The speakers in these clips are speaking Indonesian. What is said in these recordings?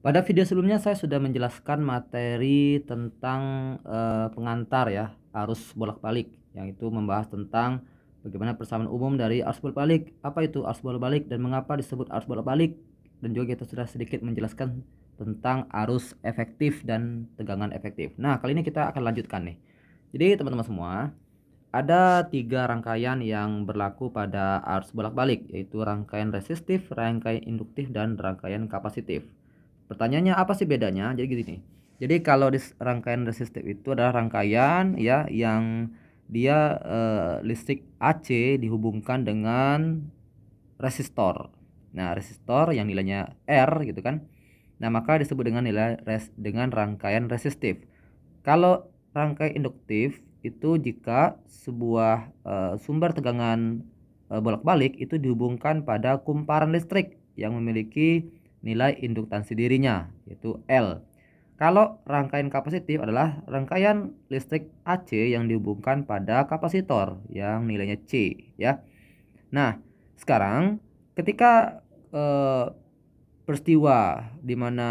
Pada video sebelumnya saya sudah menjelaskan materi tentang e, pengantar ya arus bolak-balik yang itu membahas tentang bagaimana persamaan umum dari arus bolak-balik, apa itu arus bolak-balik dan mengapa disebut arus bolak-balik dan juga kita sudah sedikit menjelaskan tentang arus efektif dan tegangan efektif. Nah, kali ini kita akan lanjutkan nih. Jadi teman-teman semua, ada tiga rangkaian yang berlaku pada arus bolak-balik yaitu rangkaian resistif, rangkaian induktif dan rangkaian kapasitif. Pertanyaannya apa sih bedanya? Jadi gini Jadi kalau rangkaian resistif itu adalah rangkaian ya yang dia eh, listrik AC dihubungkan dengan resistor. Nah, resistor yang nilainya R gitu kan. Nah, maka disebut dengan nilai res dengan rangkaian resistif. Kalau rangkaian induktif itu jika sebuah uh, sumber tegangan uh, bolak-balik itu dihubungkan pada kumparan listrik yang memiliki nilai induktansi dirinya yaitu L. Kalau rangkaian kapasitif adalah rangkaian listrik AC yang dihubungkan pada kapasitor yang nilainya C ya. Nah, sekarang ketika eh, peristiwa di mana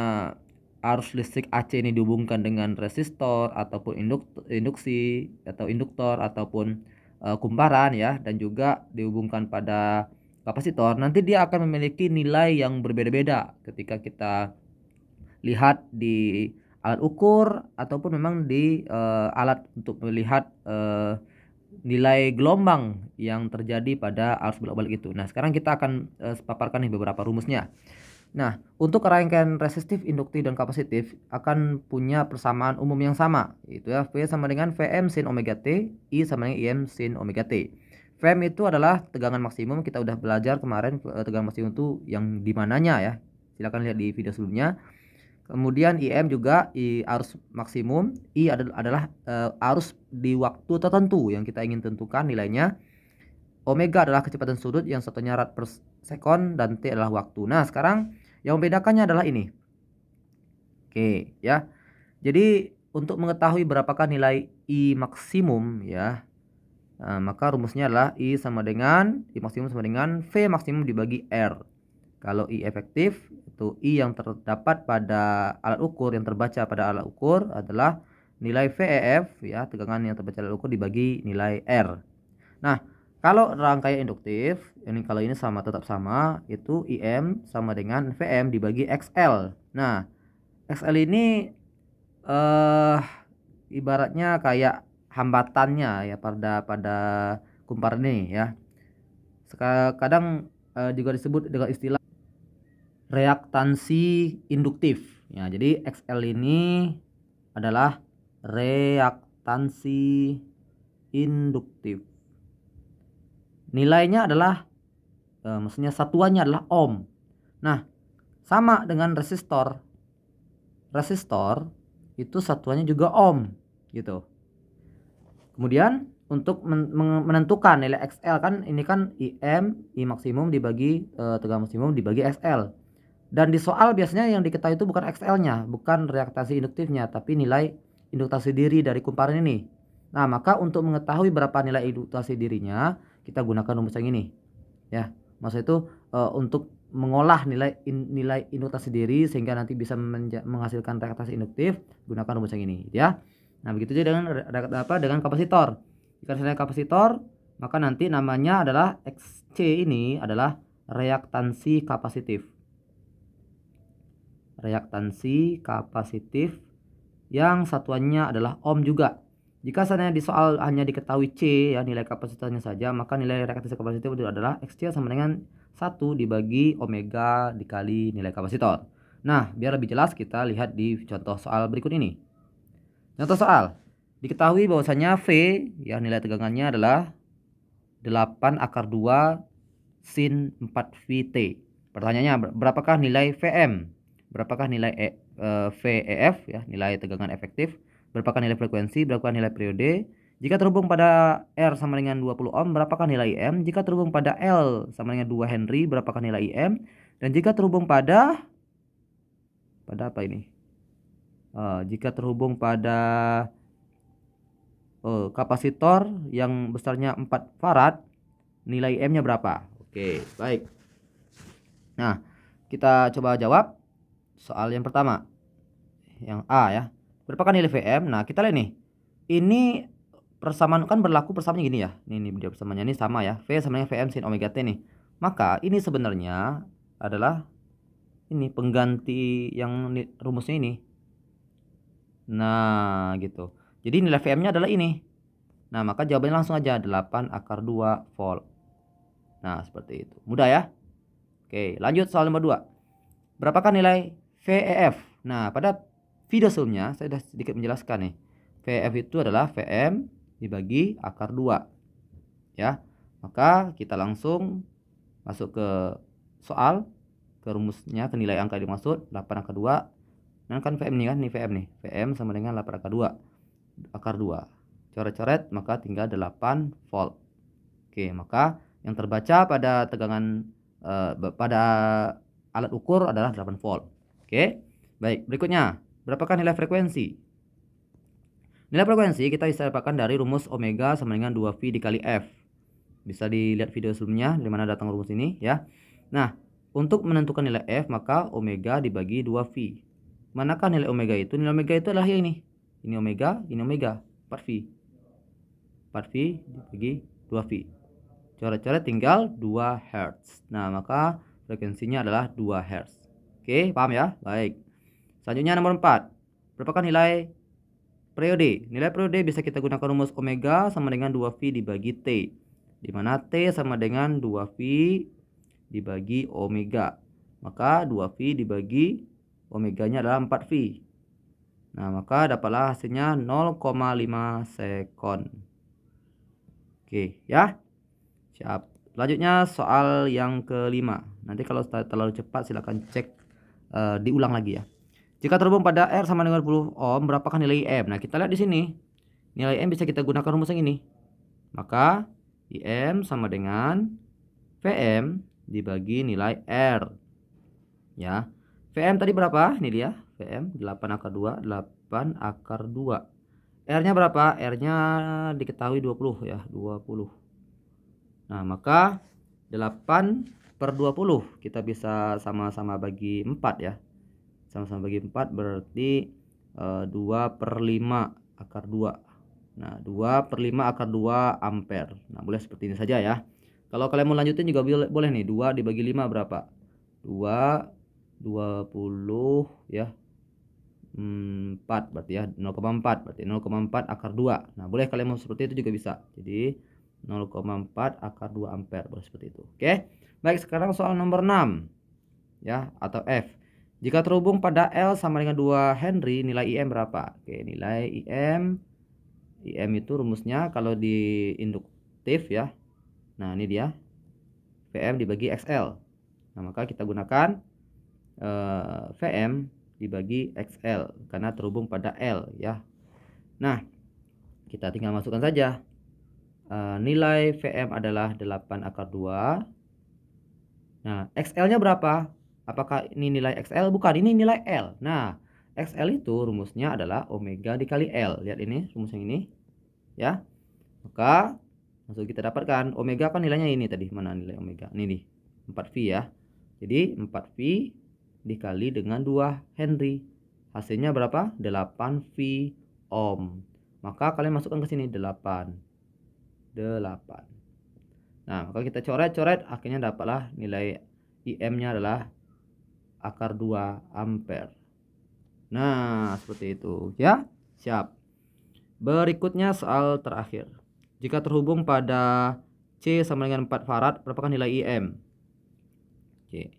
arus listrik AC ini dihubungkan dengan resistor ataupun induk, induksi atau induktor ataupun eh, kumparan ya dan juga dihubungkan pada kapasitor nanti dia akan memiliki nilai yang berbeda-beda ketika kita lihat di alat ukur ataupun memang di uh, alat untuk melihat uh, nilai gelombang yang terjadi pada arus bolak-balik itu. Nah, sekarang kita akan uh, eh, paparkan nih beberapa rumusnya. Nah, untuk rangkaian resistif, induktif, dan kapasitif akan punya persamaan umum yang sama, yaitu ya V sama dengan Vm sin omega t, I sama dengan Im sin omega t. Fem itu adalah tegangan maksimum kita udah belajar kemarin eh, tegangan maksimum itu yang dimananya ya. Silahkan lihat di video sebelumnya. Kemudian IM juga I arus maksimum, I adalah, uh, arus di waktu tertentu yang kita ingin tentukan nilainya. Omega adalah kecepatan sudut yang satunya rad per second dan T adalah waktu. Nah, sekarang yang membedakannya adalah ini. Oke, ya. Jadi untuk mengetahui berapakah nilai I maksimum ya, Nah, maka rumusnya adalah I sama dengan I maksimum sama dengan V maksimum dibagi R. Kalau I efektif itu I yang terdapat pada alat ukur yang terbaca pada alat ukur adalah nilai VEF ya, tegangan yang terbaca alat ukur dibagi nilai R. Nah, kalau rangkaian induktif, ini kalau ini sama tetap sama, itu IM sama dengan VM dibagi XL. Nah, XL ini eh ibaratnya kayak hambatannya ya pada pada ini ya. Kadang eh, juga disebut dengan istilah reaktansi induktif. Ya, jadi XL ini adalah reaktansi induktif. Nilainya adalah eh, maksudnya satuannya adalah ohm. Nah, sama dengan resistor. Resistor itu satuannya juga ohm gitu. Kemudian untuk menentukan nilai XL kan ini kan IM, I maksimum dibagi e, eh, tegangan maksimum dibagi XL. Dan di soal biasanya yang diketahui itu bukan XL-nya, bukan reaktansi induktifnya, tapi nilai induktansi diri dari kumparan ini. Nah, maka untuk mengetahui berapa nilai induktansi dirinya, kita gunakan rumus yang ini. Ya, maksud itu e, untuk mengolah nilai in, nilai induktansi diri sehingga nanti bisa menghasilkan reaktansi induktif, gunakan rumus yang ini, ya. Nah, begitu juga dengan apa dengan kapasitor. Jika saya kapasitor, maka nanti namanya adalah XC ini adalah reaktansi kapasitif. Reaktansi kapasitif yang satuannya adalah ohm juga. Jika seandainya di soal hanya diketahui C ya nilai kapasitornya saja, maka nilai reaktansi kapasitif itu adalah XC sama dengan 1 dibagi omega dikali nilai kapasitor. Nah, biar lebih jelas kita lihat di contoh soal berikut ini. Contoh soal. Diketahui bahwasanya V ya nilai tegangannya adalah 8 akar 2 sin 4 VT. Pertanyaannya berapakah nilai VM? Berapakah nilai e, e, VEF ya, nilai tegangan efektif? Berapakah nilai frekuensi? Berapakah nilai periode? Jika terhubung pada R sama dengan 20 ohm, berapakah nilai IM? Jika terhubung pada L sama dengan 2 Henry, berapakah nilai IM? Dan jika terhubung pada pada apa ini? Uh, jika terhubung pada uh, kapasitor yang besarnya 4 farad, nilai M-nya berapa? Oke, okay, baik. Nah, kita coba jawab soal yang pertama. Yang A ya. Berapakah nilai VM? Nah, kita lihat nih. Ini persamaan kan berlaku persamaannya gini ya. Ini, ini dia persamaannya ini sama ya. V sama dengan VM sin omega t nih. Maka ini sebenarnya adalah ini pengganti yang rumusnya ini Nah, gitu. Jadi nilai VM-nya adalah ini. Nah, maka jawabannya langsung aja 8 akar 2 volt. Nah, seperti itu. Mudah ya? Oke, lanjut soal nomor 2. Berapakah nilai VEF? Nah, pada video sebelumnya saya sudah sedikit menjelaskan nih. VEF itu adalah VM dibagi akar 2. Ya. Maka kita langsung masuk ke soal ke rumusnya ke nilai angka yang dimaksud 8 akar 2 Nah kan VM nih kan, nih VM nih. VM sama dengan 8 akar 2. Akar 2. Coret-coret, maka tinggal 8 volt. Oke, maka yang terbaca pada tegangan eh, pada alat ukur adalah 8 volt. Oke. Baik, berikutnya, berapakah nilai frekuensi? Nilai frekuensi kita bisa dapatkan dari rumus omega sama dengan 2V dikali F. Bisa dilihat video sebelumnya di mana datang rumus ini ya. Nah, untuk menentukan nilai F maka omega dibagi 2V. Manakah nilai omega itu? Nilai omega itu adalah yang ini. Ini omega, ini omega. 4 V. 4 V dibagi 2V. Coret-coret tinggal 2 Hz. Nah, maka frekuensinya adalah 2 Hz. Oke, paham ya? Baik. Selanjutnya nomor 4. Berapakah nilai periode? Nilai periode bisa kita gunakan rumus omega sama dengan 2V dibagi T. Di mana T sama dengan 2V dibagi omega. Maka 2V dibagi omeganya adalah 4V. Nah, maka dapatlah hasilnya 0,5 sekon. Oke, ya. Siap. Selanjutnya soal yang kelima. Nanti kalau terlalu cepat silahkan cek uh, diulang lagi ya. Jika terhubung pada R sama dengan 10 ohm, berapakah nilai M? Nah, kita lihat di sini. Nilai M bisa kita gunakan rumus yang ini. Maka IM sama dengan vm dibagi nilai R. Ya. VM tadi berapa? Ini dia. VM 8 akar 2. 8 akar 2. R-nya berapa? R-nya diketahui 20 ya. 20. Nah maka 8 per 20. Kita bisa sama-sama bagi 4 ya. Sama-sama bagi 4 berarti e, eh, 2 per 5 akar 2. Nah 2 per 5 akar 2 ampere. Nah boleh seperti ini saja ya. Kalau kalian mau lanjutin juga boleh nih. 2 dibagi 5 berapa? 2 20 ya 4 berarti ya 0,4 berarti 0,4 akar 2 nah boleh kalian mau seperti itu juga bisa jadi 0,4 akar 2 ampere boleh seperti itu oke baik sekarang soal nomor 6 ya atau F jika terhubung pada L sama dengan 2 Henry nilai IM berapa oke nilai IM IM itu rumusnya kalau di induktif ya nah ini dia PM dibagi XL nah maka kita gunakan eh, VM dibagi XL karena terhubung pada L ya. Nah, kita tinggal masukkan saja. Eh, nilai VM adalah 8 akar 2. Nah, XL-nya berapa? Apakah ini nilai XL? Bukan, ini nilai L. Nah, XL itu rumusnya adalah omega dikali L. Lihat ini rumus yang ini. Ya. Maka langsung kita dapatkan omega kan nilainya ini tadi. Mana nilai omega? Ini nih. 4V ya. Jadi 4V dikali dengan 2 Henry. Hasilnya berapa? 8 V ohm. Maka kalian masukkan ke sini 8. 8. Nah, maka kita coret-coret akhirnya dapatlah nilai IM-nya adalah akar 2 ampere. Nah, seperti itu ya. Siap. Berikutnya soal terakhir. Jika terhubung pada C sama dengan 4 farad, berapakah nilai IM? Oke.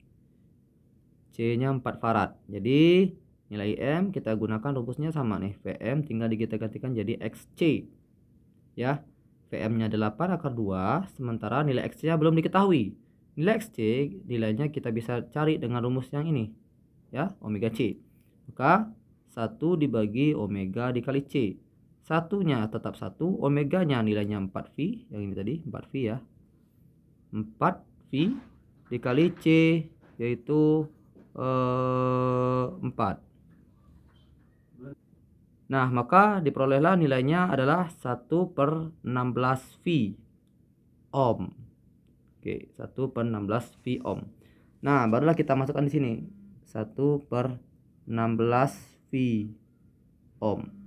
C-nya 4 farad. Jadi nilai M kita gunakan rumusnya sama nih. VM tinggal kita gantikan jadi XC. Ya. VM-nya 8 akar 2, sementara nilai XC-nya belum diketahui. Nilai XC nilainya kita bisa cari dengan rumus yang ini. Ya, omega C. Maka 1 dibagi omega dikali C. Satunya tetap satu, omeganya nilainya 4V, yang ini tadi 4V ya. 4V dikali C yaitu 4 eh, Nah maka diperolehlah nilainya adalah 1 per 16 V ohm Oke 1 per 16 V ohm Nah barulah kita masukkan di sini 1 per 16 V ohm